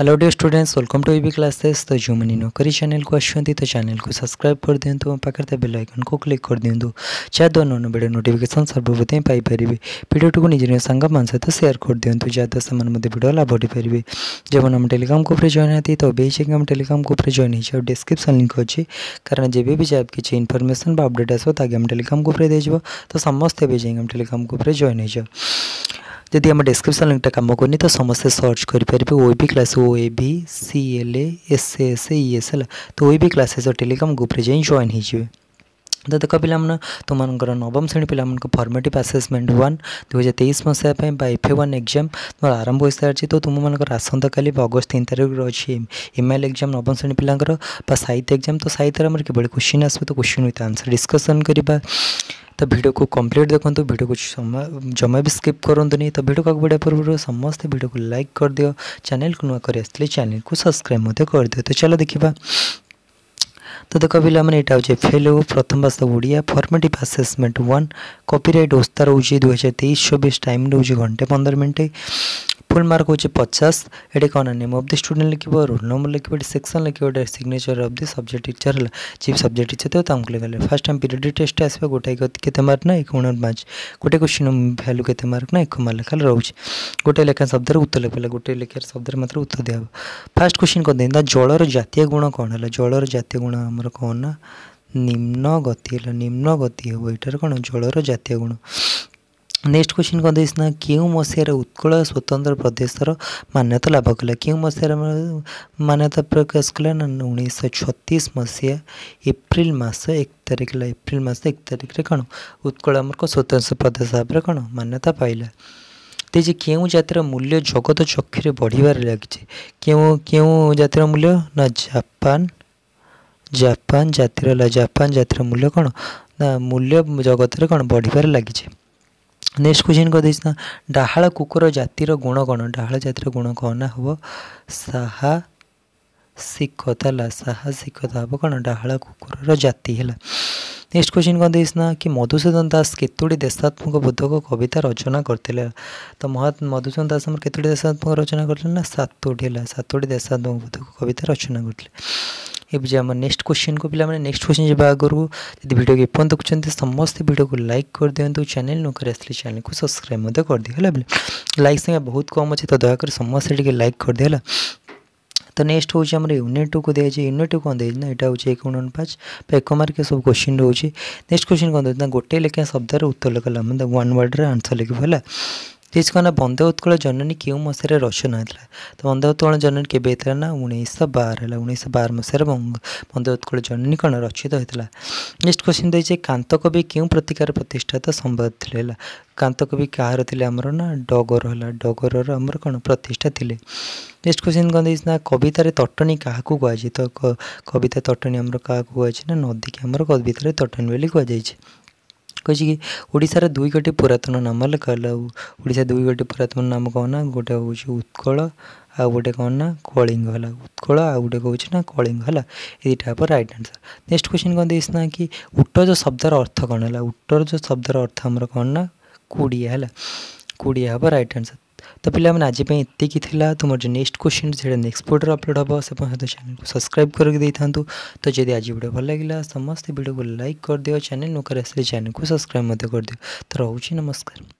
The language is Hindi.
hello dear students welcome to EB classes तो जो मैंने नौकरी चैनल को अच्छी तो चैनल को सब्सक्राइब कर दिंतु पाखे बेल आइकन को क्लिक कर दिंतु जहाँद्वारा नून भिडियो नोटिफिकेसन सर्वप्रथम पाइपर तो भिडियो तो को निज सांग सहित सेयार कर दिंतु जहाँद्वारा से भिडियो लाभ पारे जब आम टेलीग्राम ग्रुप जॉइन होती तो अभी चाहिए आम टेलीग्राम ग्रुप जॉइन हो डिस्क्रिप्सन लिंक अच्छी कारण जब भी जब किसी इनफर्मेसन अपडेट आसो आगे आम टेलीग्राम ग्रुप दे तो समस्त भी जाए आम टेलीग्राम ग्रुप जॉइन हो जदि आम डिस्क्रिपन लिंकटा कम कर तो समस्त सर्च करेंगे ओ भी क्लास ओ ए भी C L A S S S है तो ओ भी क्लासेस और टेलीग्राम ग्रुप्रे जाए जॉन हो तो देख पे तुमको नवम श्रेणी पे फर्मेटिव आसेसमेंट वन दुई हजार तेईस मसापी एफ ओन एग्जाम तुम आरंभ हो सारी तो तुम मैं आसंता का अगस्त तीन तारीख रही इम एल एक्जाम नवम श्रेणी पिला साहित्य एक्जाम तो साहित्य में किभ क्वेश्चन आसो तो क्वेश्चन आंसर डिस्कसन करवा ତ ଭିଡ଼ିଓକୁ କମ୍ପ୍ଲିଟ୍ ଦେଖନ୍ତୁ ଭିଡ଼ିଓକୁ ଜମା ବି ସ୍କିପ୍ କରନ୍ତୁନି ତ ଭିଡ଼ିଓକୁ ଆଗ ବଢ଼ିବା ପୂର୍ବରୁ ସମସ୍ତେ ଭିଡ଼ିଓକୁ ଲାଇକ୍ କରିଦିଅ ଚ୍ୟାନେଲ୍କୁ ନୂଆ କରି ଆସିଥିଲେ ଚ୍ୟାନେଲ୍କୁ ସବସ୍କ୍ରାଇବ୍ ମଧ୍ୟ କରିଦିଅ ତ ଚାଲ ଦେଖିବା তো দেখো পিলামানে এটা হচ্ছে ফেলো প্রথম ভাষা Odia formative assessment one copyright ওস্তা ଓସ୍ତା ରହୁଛି ଦୁଇହଜାର ତେଇଶ ଚବିଶ ଟାଇମ୍ ରହୁଛି ଘଣ୍ଟେ ପନ୍ଦର ମିନିଟ୍ फुल मार्क हो पचास ये कौन नेम अफ दि स्टूडेंट लिखे रोल नंबर लिखे सेक्शन लिखे signature of the subject teacher है चिफ सब्जेक्ट टीचर थे तुमको लिखा फास्ट टाइम पीरियड टेस्ट आसो गोटे के मार्क ना एक हुणर पाँच गोटे क्वेश्चन भैल्यू के मार्क ना एक मार्क लिखा रोच गोटे लिखा शब्द उत्तर लिखे गोटे लिखे शब्द मात्र उत्तर दिया फास्ट क्वेश्चन कौन दें जल जितिया गुण कौन है जलर जितिया गुण आम कौन ना निम्न गति है निम्न गति हे यार कौन जलर जितिया गुण ନେକ୍ସଟ କ୍ୱେଶ୍ଚିନ୍ କ'ଣ ଦେଇଛି ନା କେଉଁ ମସିହାରେ ଉତ୍କଳ ସ୍ୱତନ୍ତ୍ର ପ୍ରଦେଶର ମାନ୍ୟତା ଲାଭ କଲା କେଉଁ ମସିହାରେ ମାନ୍ୟତା ପ୍ରକାଶ କଲା ନା ଉଣେଇଶହ ଛତିଶ ମସିହା ଏପ୍ରିଲ ମାସ ଏକ ତାରିଖ ଏପ୍ରିଲ ମାସ ଏକ ତାରିଖରେ କ'ଣ ଉତ୍କଳ ଆମର କ'ଣ ସ୍ୱତନ୍ତ୍ର ପ୍ରଦେଶ ଭାବରେ କ'ଣ ମାନ୍ୟତା ପାଇଲା ତେଜି କେଉଁ ଜାତିର ମୂଲ୍ୟ ଜଗତ ଚକ୍ଷୁରେ ବଢ଼ିବାରେ ଲାଗିଛି କେଉଁ କେଉଁ ଜାତିର ମୂଲ୍ୟ ନା ଜାପାନ ଜାପାନ ଜାତିର ଜାପାନ ଜାତିର ମୂଲ୍ୟ କ'ଣ ନା ମୂଲ୍ୟ ଜଗତରେ କ'ଣ ବଢ଼ିବାରେ ଲାଗିଛି ନେକ୍ସଟ କ୍ୱେଶ୍ଚିନ୍ କରିଦେଇଛି ନା ଡାହାଳ କୁକୁର ଜାତିର ଗୁଣ କ'ଣ ଡାହାଳ ଜାତିର ଗୁଣ କ'ଣ ନା ହେବ ସାହା ସାହସିକତା ହେଲା ସାହସିକତା ହେବ କ'ଣ ଡାହାଳ କୁକୁରର ଜାତି ହେଲା ନେକ୍ସଟ କ୍ୱେଶ୍ଚିନ୍ କ'ଣ ଦେଇଛି ନା କି ମଧୁସୂଦନ ଦାସ କେତୋଟି ଦେଶାତ୍ମକ ବୋଧକ କବିତା ରଚନା କରିଥିଲେ ତ ମଧୁସୂଦନ ଦାସ ଆମର କେତୋଟି ଦେଶାତ୍ମକ ରଚନା କରିଥିଲେ ନା ସାତୋଟି ହେଲା ସାତୋଟି ଦେଶାତ୍ମକ ବୋଧକ କବିତା ରଚନା କରିଥିଲେ এপরি আমার নেক্সট কোশ্চেন কু পিলামানে নেক্সট কোশ্চেন যা আগুন যদি ভিডিও কে এপর্যন্ত দেখুছেন সমস্তে ভিডিও को लाइक तो कर दिखाँ चैनल नुकर आसली चैनल को सब्सक्राइब करदी है लाइक संख्या बहुत कम अच्छे तो दयाकर समस्ते टे लाइक करदे है तो नेक्स्ट हूँ आम यूनिट टू को दी यूनिट टू कौन दे यहाँ हूँ एक उन्न पाँच तो एक मार्क सब क्वेश्चन रोचे नेक्स्ट क्वेश्चन कौन देना गोटे लेखा शब्द उत्तर लिखा वन वर्ड रनसर लिखे है त्यसको बन्दे उत्कଳ जननी କେଉଁ ମସିହାରେ ରଚନା ହୋଇଥିଲା ତ ବନ୍ଦେ ଉତ୍କଳ ଜନନୀ କେବେ ହେଇଥିଲା ନା ଉଣେଇଶହ ବାର ହେଲା ଉଣେଇଶହ ବାର ମସିହାରେ ବନ୍ଦେ ଉତ୍କଳ ଜନନୀ କ'ଣ ରଚିତ ହୋଇଥିଲା ନେକ୍ସଟ କ୍ୱେଶ୍ଚିନ୍ ଦେଇଛି କାନ୍ତକବି କେଉଁ ପ୍ରତିକାର ପ୍ରତିଷ୍ଠାତା ସମ୍ବାଦ ଥିଲେ ହେଲା କାନ୍ତକବି କାହାର ଥିଲେ ଆମର ନା ଡଗର ହେଲା ଡଗରର ଆମର କ'ଣ ପ୍ରତିଷ୍ଠା ଥିଲେ ନେକ୍ସଟ କ୍ୱେଶ୍ଚିନ୍ କ'ଣ ଦେଇଛି ନା କବିତାରେ ତଟଣୀ କାହାକୁ କୁହାଯାଇଛି ତ କବିତା ତଟଣୀ ଆମର କାହାକୁ କୁହାଯାଇଛି ନା ନଦୀକି ଆମର କବିତାରେ ତଟଣୀ ବୋଲି କୁହାଯାଇଛି କହିଛି କି ଓଡ଼ିଶାର ଦୁଇ ଗୋଟି ପୁରାତନ ନାମ ଲେଖାହେଲାଉ ଓଡ଼ିଶା ଦୁଇ ଗୋଟି ପୁରାତନ ନାମ କ'ଣ ନା ଗୋଟେ ହେଉଛି ଉତ୍କଳ ଆଉ ଗୋଟେ କ'ଣ ନା କଳିଙ୍ଗ ହେଲା ଉତ୍କଳ ଆଉ ଗୋଟେ ହେଉଛି ନା କଳିଙ୍ଗ ହେଲା ଏଇଟା ହେବ ରାଇଟ୍ ଆନ୍ସର୍ ନେକ୍ସଟ କ୍ୱେଶ୍ଚିନ୍ କ'ଣ ଦେଇଛି ନା କି ଉଟଜ ଶବ୍ଦର ଅର୍ଥ କ'ଣ ହେଲା ଉଟଜ ଶବ୍ଦର ଅର୍ଥ ଆମର କ'ଣ ନା କୁଡ଼ିଆ ହେଲା କୁଡ଼ିଆ ହେବ ରାଇଟ୍ ଆନ୍ସର୍ ତ ପିଲାମାନେ ଆଜି ପାଇଁ ଏତିକି ଥିଲା ତ ମୋର ଯେଉଁ ନେକ୍ସଟ କ୍ୱେଶ୍ଚିନ୍ ସେଇଟା ନେକ୍ସଟ ଭିଡ଼ିଓରେ ଅପଲୋଡ଼ ହେବ ସେପର୍ଯ୍ୟନ୍ତ ସହିତ ଚ୍ୟାନେଲକୁ ସବସ୍କ୍ରାଇବ୍ କରିକି ଦେଇଥାନ୍ତୁ ତ ଯଦି ଆଜି ଭିଡ଼ିଓ ଭଲ ଲାଗିଲା ସମସ୍ତେ ଭିଡ଼ିଓକୁ ଲାଇକ୍ କରିଦିଅ ଚ୍ୟାନେଲ୍ ନକରି ଆସିଲେ ଚ୍ୟାନେଲକୁ ସବସ୍କ୍ରାଇବ୍ ମଧ୍ୟ କରିଦିଅ ତ ରହୁଛି ନମସ୍କାର